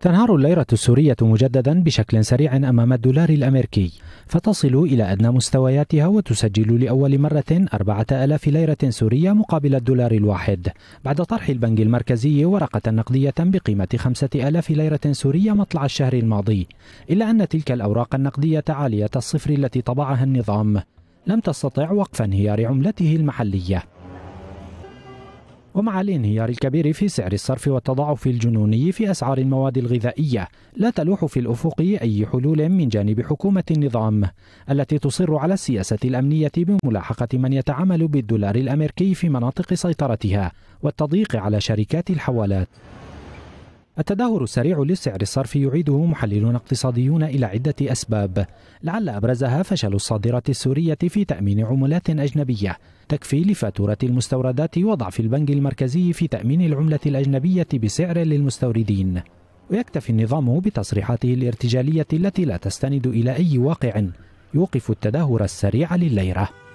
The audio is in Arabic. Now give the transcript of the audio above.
تنهار الليرة السورية مجددا بشكل سريع أمام الدولار الأمريكي فتصل إلى أدنى مستوياتها وتسجل لأول مرة 4000 ليرة سورية مقابل الدولار الواحد بعد طرح البنك المركزي ورقة نقدية بقيمة 5000 ليرة سورية مطلع الشهر الماضي إلا أن تلك الأوراق النقدية عالية الصفر التي طبعها النظام لم تستطع وقف انهيار عملته المحليه ومع الانهيار الكبير في سعر الصرف والتضاعف الجنوني في أسعار المواد الغذائية لا تلوح في الأفق أي حلول من جانب حكومة النظام التي تصر على السياسة الأمنية بملاحقة من يتعامل بالدولار الأمريكي في مناطق سيطرتها والتضييق على شركات الحوالات التدهور السريع للسعر الصرف يعيده محللون اقتصاديون إلى عدة أسباب لعل أبرزها فشل الصادرات السورية في تأمين عملات أجنبية تكفي لفاتورة المستوردات وضعف البنك المركزي في تأمين العملة الأجنبية بسعر للمستوردين ويكتفي النظام بتصريحاته الارتجالية التي لا تستند إلى أي واقع يوقف التدهور السريع للليرة